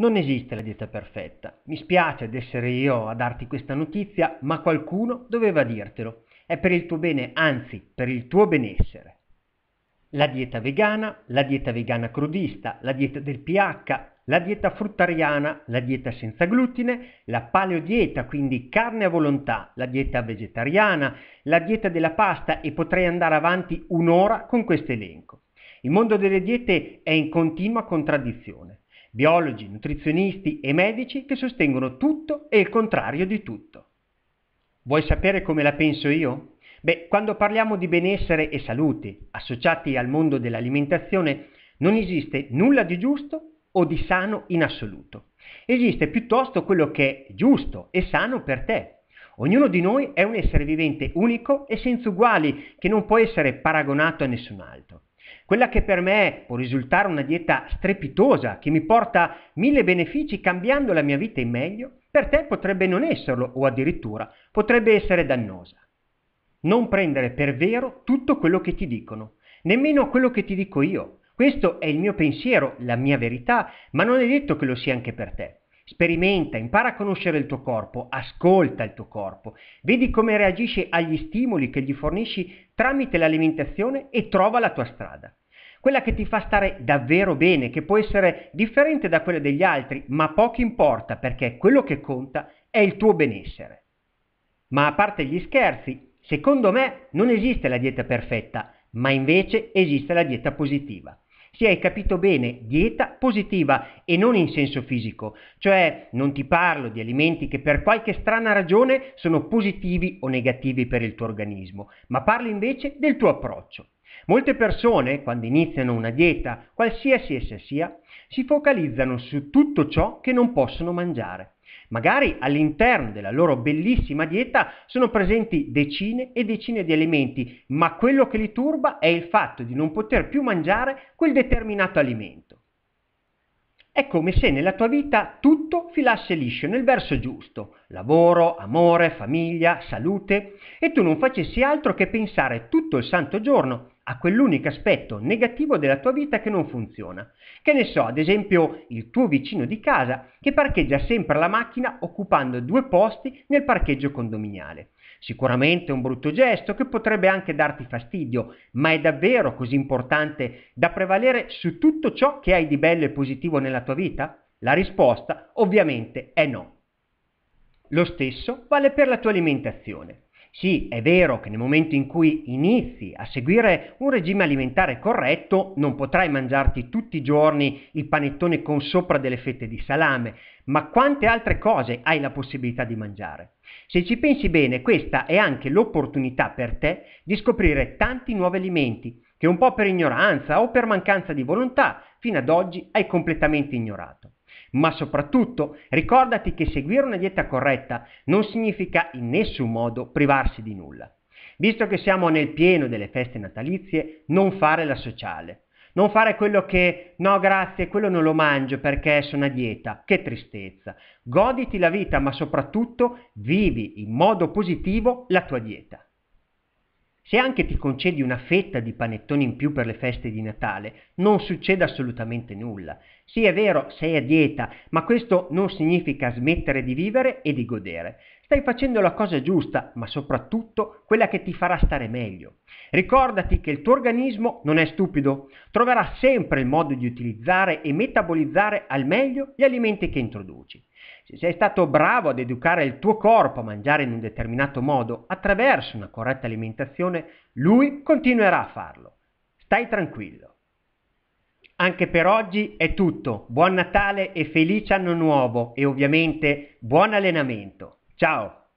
Non esiste la dieta perfetta. Mi spiace ad essere io a darti questa notizia, ma qualcuno doveva dirtelo. È per il tuo bene, anzi, per il tuo benessere. La dieta vegana, la dieta vegana crudista, la dieta del pH, la dieta fruttariana, la dieta senza glutine, la paleodieta, quindi carne a volontà, la dieta vegetariana, la dieta della pasta e potrei andare avanti un'ora con questo elenco. Il mondo delle diete è in continua contraddizione. Biologi, nutrizionisti e medici che sostengono tutto e il contrario di tutto. Vuoi sapere come la penso io? Beh, quando parliamo di benessere e salute associati al mondo dell'alimentazione, non esiste nulla di giusto o di sano in assoluto. Esiste piuttosto quello che è giusto e sano per te. Ognuno di noi è un essere vivente unico e senza uguali che non può essere paragonato a nessun altro. Quella che per me può risultare una dieta strepitosa, che mi porta mille benefici cambiando la mia vita in meglio, per te potrebbe non esserlo o addirittura potrebbe essere dannosa. Non prendere per vero tutto quello che ti dicono, nemmeno quello che ti dico io. Questo è il mio pensiero, la mia verità, ma non è detto che lo sia anche per te. Sperimenta, impara a conoscere il tuo corpo, ascolta il tuo corpo, vedi come reagisce agli stimoli che gli fornisci tramite l'alimentazione e trova la tua strada. Quella che ti fa stare davvero bene, che può essere differente da quella degli altri, ma poco importa perché quello che conta è il tuo benessere. Ma a parte gli scherzi, secondo me non esiste la dieta perfetta, ma invece esiste la dieta positiva. Sì, hai capito bene, dieta positiva e non in senso fisico, cioè non ti parlo di alimenti che per qualche strana ragione sono positivi o negativi per il tuo organismo, ma parlo invece del tuo approccio. Molte persone, quando iniziano una dieta, qualsiasi essa sia, si focalizzano su tutto ciò che non possono mangiare. Magari all'interno della loro bellissima dieta sono presenti decine e decine di alimenti, ma quello che li turba è il fatto di non poter più mangiare quel determinato alimento. È come se nella tua vita tutto filasse liscio nel verso giusto, lavoro, amore, famiglia, salute, e tu non facessi altro che pensare tutto il santo giorno a quell'unico aspetto negativo della tua vita che non funziona. Che ne so, ad esempio il tuo vicino di casa che parcheggia sempre la macchina occupando due posti nel parcheggio condominiale. Sicuramente è un brutto gesto che potrebbe anche darti fastidio, ma è davvero così importante da prevalere su tutto ciò che hai di bello e positivo nella tua vita? La risposta ovviamente è no. Lo stesso vale per la tua alimentazione. Sì, è vero che nel momento in cui inizi a seguire un regime alimentare corretto non potrai mangiarti tutti i giorni il panettone con sopra delle fette di salame, ma quante altre cose hai la possibilità di mangiare? Se ci pensi bene, questa è anche l'opportunità per te di scoprire tanti nuovi alimenti che un po' per ignoranza o per mancanza di volontà fino ad oggi hai completamente ignorato. Ma soprattutto ricordati che seguire una dieta corretta non significa in nessun modo privarsi di nulla. Visto che siamo nel pieno delle feste natalizie, non fare la sociale. Non fare quello che no grazie, quello non lo mangio perché sono a dieta. Che tristezza. Goditi la vita, ma soprattutto vivi in modo positivo la tua dieta. Se anche ti concedi una fetta di panettoni in più per le feste di Natale, non succede assolutamente nulla. Sì, è vero, sei a dieta, ma questo non significa smettere di vivere e di godere. Stai facendo la cosa giusta, ma soprattutto quella che ti farà stare meglio. Ricordati che il tuo organismo non è stupido, troverà sempre il modo di utilizzare e metabolizzare al meglio gli alimenti che introduci. Se sei stato bravo ad educare il tuo corpo a mangiare in un determinato modo attraverso una corretta alimentazione, lui continuerà a farlo. Stai tranquillo. Anche per oggi è tutto. Buon Natale e felice anno nuovo e ovviamente buon allenamento. Ciao!